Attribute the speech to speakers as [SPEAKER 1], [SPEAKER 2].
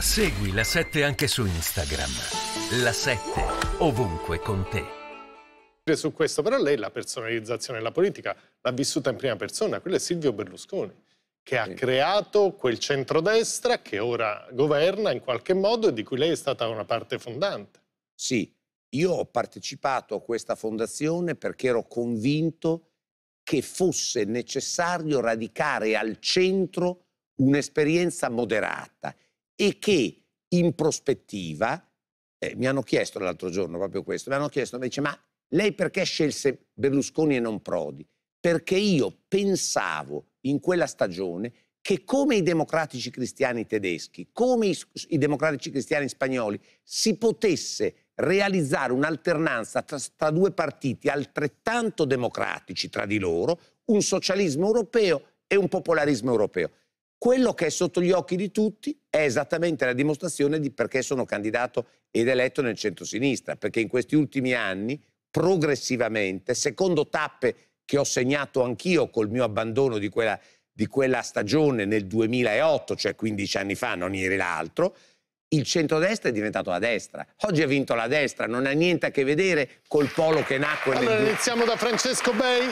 [SPEAKER 1] Segui la 7 anche su Instagram. La 7 ovunque con te.
[SPEAKER 2] Su questo però lei la personalizzazione della politica l'ha vissuta in prima persona, quello è Silvio Berlusconi che ha sì. creato quel centrodestra che ora governa in qualche modo e di cui lei è stata una parte fondante. Sì, io ho partecipato a questa
[SPEAKER 3] fondazione perché ero convinto che fosse necessario radicare al centro un'esperienza moderata e che in prospettiva, eh, mi hanno chiesto l'altro giorno proprio questo, mi hanno chiesto, invece ma lei perché scelse Berlusconi e non Prodi? Perché io pensavo in quella stagione che come i democratici cristiani tedeschi, come i, i democratici cristiani spagnoli, si potesse realizzare un'alternanza tra, tra, due partiti altrettanto democratici tra di loro, un socialismo europeo e un popolarismo europeo. Quello che è sotto gli occhi di tutti è esattamente la dimostrazione di perché sono candidato ed eletto nel centro-sinistra, perché in questi ultimi anni, progressivamente, secondo tappe che ho segnato anch'io col mio abbandono di quella, di quella stagione nel 2008, cioè 15 anni fa, non ieri l'altro, il centrodestra è diventato la destra. Oggi ha vinto la destra, non ha niente a che vedere col polo che nacque allora, nel... Allora
[SPEAKER 2] iniziamo da Francesco Bei.